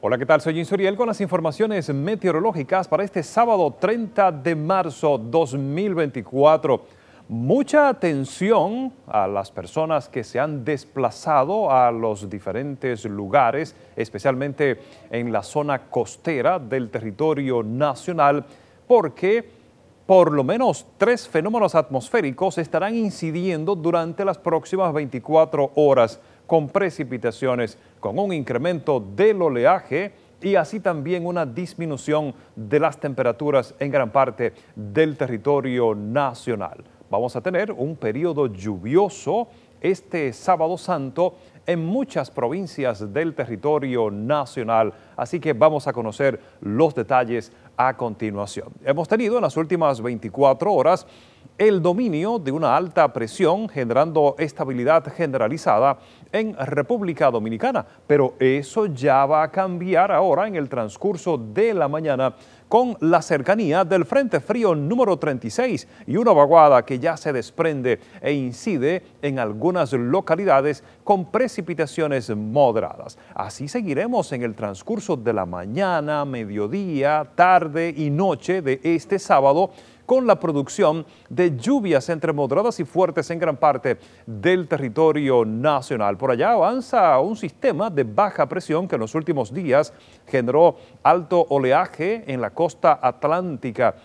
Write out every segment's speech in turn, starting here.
Hola, ¿qué tal? Soy Jim Suriel con las informaciones meteorológicas para este sábado 30 de marzo 2024. Mucha atención a las personas que se han desplazado a los diferentes lugares, especialmente en la zona costera del territorio nacional, porque por lo menos tres fenómenos atmosféricos estarán incidiendo durante las próximas 24 horas con precipitaciones, con un incremento del oleaje y así también una disminución de las temperaturas en gran parte del territorio nacional. Vamos a tener un periodo lluvioso este sábado santo en muchas provincias del territorio nacional. Así que vamos a conocer los detalles a continuación. Hemos tenido en las últimas 24 horas el dominio de una alta presión generando estabilidad generalizada en República Dominicana, pero eso ya va a cambiar ahora en el transcurso de la mañana con la cercanía del Frente Frío número 36 y una vaguada que ya se desprende e incide en algunas localidades con precipitaciones moderadas. Así seguiremos en el transcurso de la mañana, mediodía, tarde y noche de este sábado con la producción de lluvias entre moderadas y fuertes en gran parte del territorio nacional. Por allá avanza un sistema de baja presión que en los últimos días generó alto oleaje en la costa atlántica.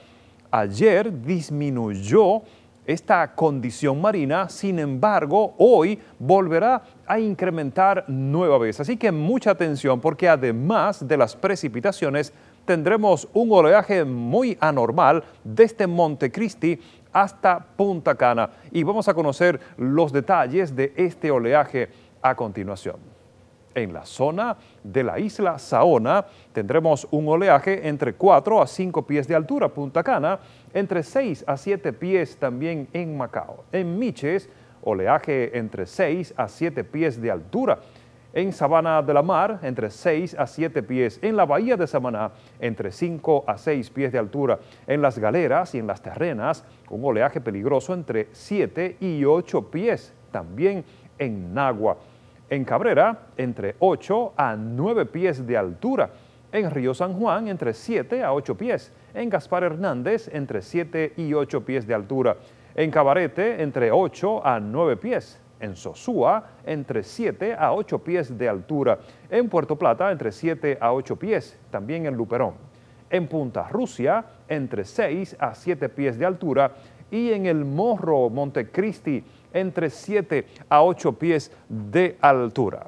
Ayer disminuyó esta condición marina, sin embargo, hoy volverá a incrementar nueva vez. Así que mucha atención porque además de las precipitaciones, tendremos un oleaje muy anormal desde Montecristi hasta Punta Cana y vamos a conocer los detalles de este oleaje a continuación. En la zona de la isla Saona tendremos un oleaje entre 4 a 5 pies de altura, Punta Cana, entre 6 a 7 pies también en Macao. En Miches, oleaje entre 6 a 7 pies de altura, en Sabana de la Mar, entre 6 a 7 pies, en la Bahía de Samaná, entre 5 a 6 pies de altura, en las galeras y en las terrenas, con oleaje peligroso entre 7 y 8 pies, también en Nagua. En Cabrera, entre 8 a 9 pies de altura. En Río San Juan, entre 7 a 8 pies. En Gaspar Hernández, entre 7 y 8 pies de altura. En Cabarete, entre 8 a 9 pies en Sosúa entre 7 a 8 pies de altura, en Puerto Plata entre 7 a 8 pies, también en Luperón, en Punta Rusia entre 6 a 7 pies de altura y en el Morro Montecristi entre 7 a 8 pies de altura.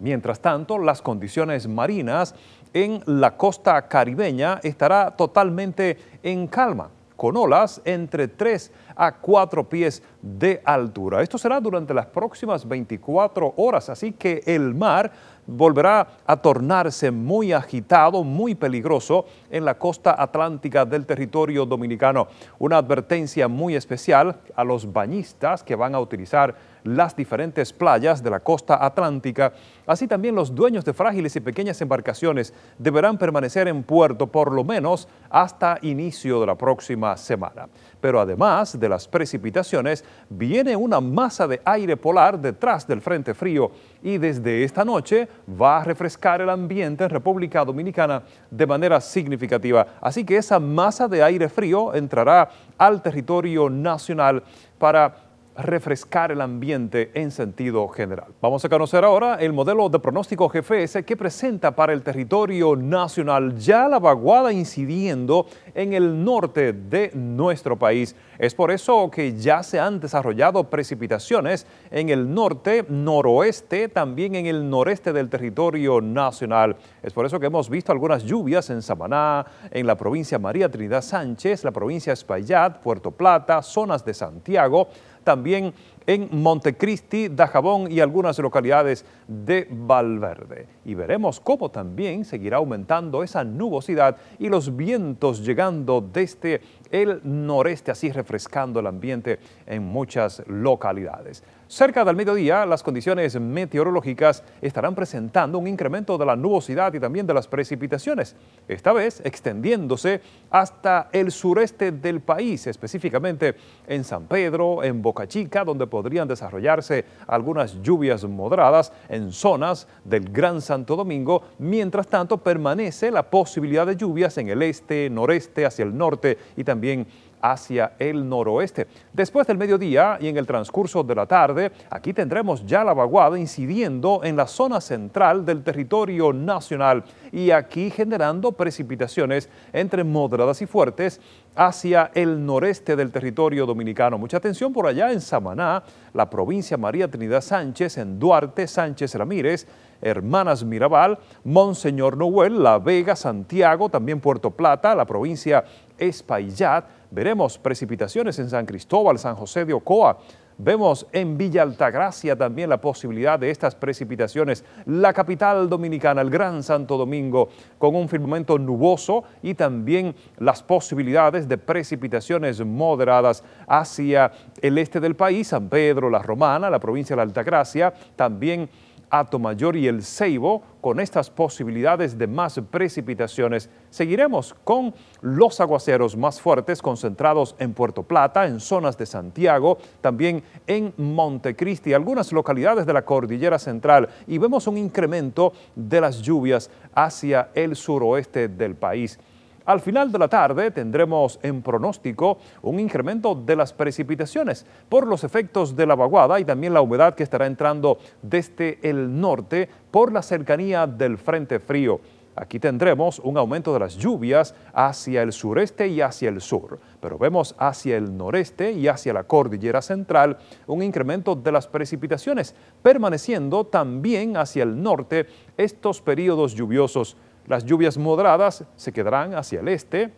Mientras tanto, las condiciones marinas en la costa caribeña estará totalmente en calma con olas entre 3 a 4 pies de altura. Esto será durante las próximas 24 horas, así que el mar volverá a tornarse muy agitado, muy peligroso en la costa atlántica del territorio dominicano. Una advertencia muy especial a los bañistas que van a utilizar las diferentes playas de la costa atlántica. Así también los dueños de frágiles y pequeñas embarcaciones deberán permanecer en puerto por lo menos hasta inicio de la próxima semana. Pero además de las precipitaciones, viene una masa de aire polar detrás del Frente Frío y desde esta noche va a refrescar el ambiente en República Dominicana de manera significativa. Así que esa masa de aire frío entrará al territorio nacional para refrescar el ambiente en sentido general. Vamos a conocer ahora el modelo de pronóstico GFS que presenta para el territorio nacional ya la vaguada incidiendo en el norte de nuestro país. Es por eso que ya se han desarrollado precipitaciones en el norte, noroeste, también en el noreste del territorio nacional. Es por eso que hemos visto algunas lluvias en Samaná, en la provincia María Trinidad Sánchez, la provincia Espaillat, Puerto Plata, zonas de Santiago, también en Montecristi, Dajabón y algunas localidades de Valverde y veremos cómo también seguirá aumentando esa nubosidad y los vientos llegando desde el noreste, así refrescando el ambiente en muchas localidades. Cerca del mediodía, las condiciones meteorológicas estarán presentando un incremento de la nubosidad y también de las precipitaciones, esta vez extendiéndose hasta el sureste del país, específicamente en San Pedro, en Boca Chica, donde podrían desarrollarse algunas lluvias moderadas en zonas del Gran San Santo Domingo. Mientras tanto, permanece la posibilidad de lluvias en el este, noreste, hacia el norte y también hacia el noroeste. Después del mediodía y en el transcurso de la tarde, aquí tendremos ya la vaguada incidiendo en la zona central del territorio nacional y aquí generando precipitaciones entre moderadas y fuertes hacia el noreste del territorio dominicano. Mucha atención por allá en Samaná, la provincia María Trinidad Sánchez, en Duarte, Sánchez Ramírez, Hermanas Mirabal, Monseñor Noel, La Vega, Santiago, también Puerto Plata, la provincia Espaillat. Veremos precipitaciones en San Cristóbal, San José de Ocoa. Vemos en Villa Altagracia también la posibilidad de estas precipitaciones. La capital dominicana, el Gran Santo Domingo, con un firmamento nuboso y también las posibilidades de precipitaciones moderadas hacia el este del país, San Pedro, La Romana, la provincia de la Altagracia, también Atomayor y el Ceibo con estas posibilidades de más precipitaciones. Seguiremos con los aguaceros más fuertes concentrados en Puerto Plata, en zonas de Santiago, también en Montecristi, algunas localidades de la cordillera central y vemos un incremento de las lluvias hacia el suroeste del país. Al final de la tarde tendremos en pronóstico un incremento de las precipitaciones por los efectos de la vaguada y también la humedad que estará entrando desde el norte por la cercanía del Frente Frío. Aquí tendremos un aumento de las lluvias hacia el sureste y hacia el sur, pero vemos hacia el noreste y hacia la cordillera central un incremento de las precipitaciones, permaneciendo también hacia el norte estos periodos lluviosos las lluvias moderadas se quedarán hacia el este,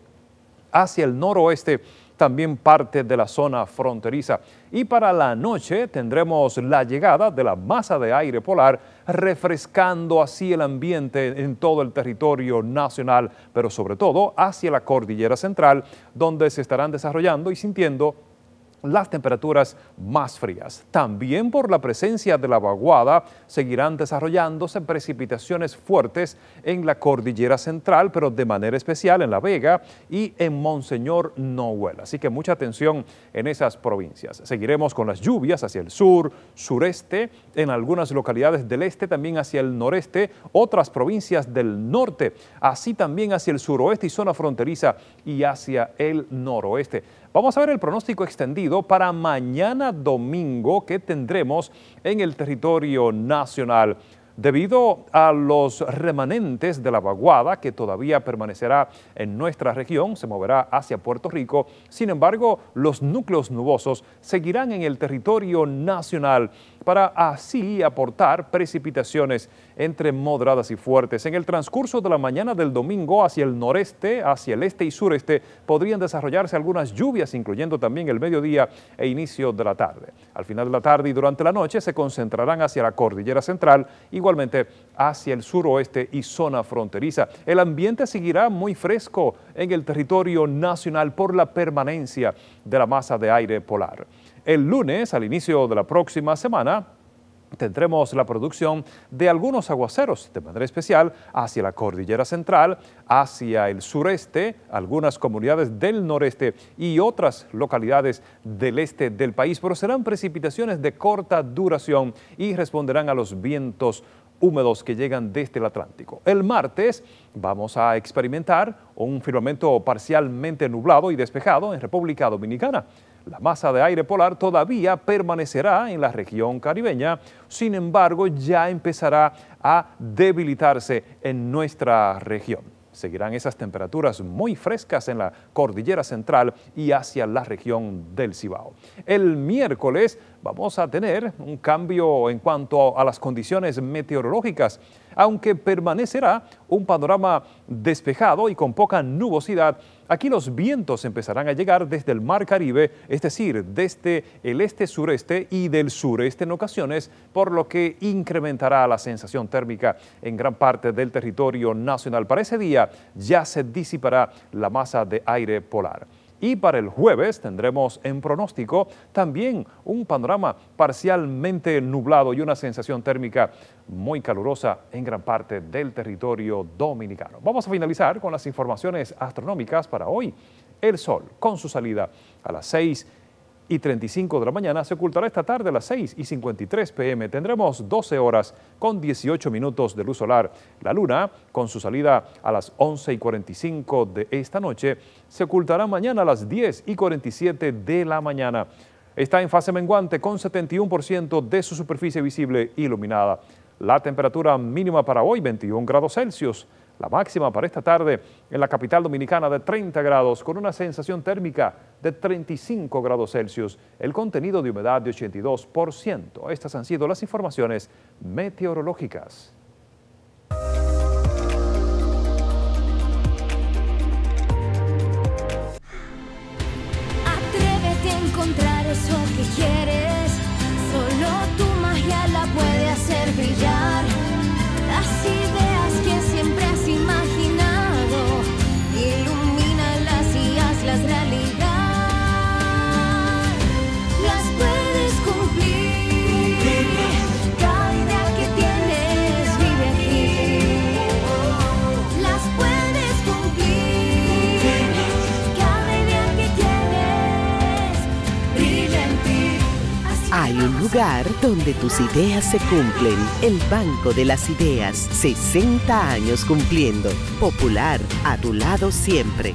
hacia el noroeste, también parte de la zona fronteriza. Y para la noche tendremos la llegada de la masa de aire polar, refrescando así el ambiente en todo el territorio nacional, pero sobre todo hacia la cordillera central, donde se estarán desarrollando y sintiendo las temperaturas más frías. También por la presencia de la vaguada seguirán desarrollándose precipitaciones fuertes en la cordillera central, pero de manera especial en La Vega y en Monseñor Noel. Así que mucha atención en esas provincias. Seguiremos con las lluvias hacia el sur, sureste, en algunas localidades del este, también hacia el noreste, otras provincias del norte, así también hacia el suroeste y zona fronteriza y hacia el noroeste. Vamos a ver el pronóstico extendido para mañana domingo que tendremos en el territorio nacional. Debido a los remanentes de la vaguada que todavía permanecerá en nuestra región, se moverá hacia Puerto Rico. Sin embargo, los núcleos nubosos seguirán en el territorio nacional para así aportar precipitaciones entre moderadas y fuertes. En el transcurso de la mañana del domingo hacia el noreste, hacia el este y sureste podrían desarrollarse algunas lluvias, incluyendo también el mediodía e inicio de la tarde. Al final de la tarde y durante la noche se concentrarán hacia la cordillera central, igualmente hacia el suroeste y zona fronteriza. El ambiente seguirá muy fresco en el territorio nacional por la permanencia de la masa de aire polar. El lunes, al inicio de la próxima semana, tendremos la producción de algunos aguaceros, de manera especial hacia la cordillera central, hacia el sureste, algunas comunidades del noreste y otras localidades del este del país, pero serán precipitaciones de corta duración y responderán a los vientos húmedos que llegan desde el Atlántico. El martes vamos a experimentar un firmamento parcialmente nublado y despejado en República Dominicana. La masa de aire polar todavía permanecerá en la región caribeña, sin embargo ya empezará a debilitarse en nuestra región. Seguirán esas temperaturas muy frescas en la cordillera central y hacia la región del Cibao. El miércoles vamos a tener un cambio en cuanto a las condiciones meteorológicas, aunque permanecerá un panorama despejado y con poca nubosidad Aquí los vientos empezarán a llegar desde el Mar Caribe, es decir, desde el este-sureste y del sureste en ocasiones, por lo que incrementará la sensación térmica en gran parte del territorio nacional. Para ese día ya se disipará la masa de aire polar. Y para el jueves tendremos en pronóstico también un panorama parcialmente nublado y una sensación térmica muy calurosa en gran parte del territorio dominicano. Vamos a finalizar con las informaciones astronómicas para hoy. El Sol, con su salida a las 6 y 35 de la mañana se ocultará esta tarde a las 6 y 53 pm. Tendremos 12 horas con 18 minutos de luz solar. La luna, con su salida a las 11 y 45 de esta noche, se ocultará mañana a las 10 y 47 de la mañana. Está en fase menguante con 71% de su superficie visible iluminada. La temperatura mínima para hoy 21 grados Celsius. La máxima para esta tarde en la capital dominicana de 30 grados con una sensación térmica de 35 grados Celsius. El contenido de humedad de 82%. Estas han sido las informaciones meteorológicas. Hay un lugar donde tus ideas se cumplen. El Banco de las Ideas, 60 años cumpliendo. Popular, a tu lado siempre.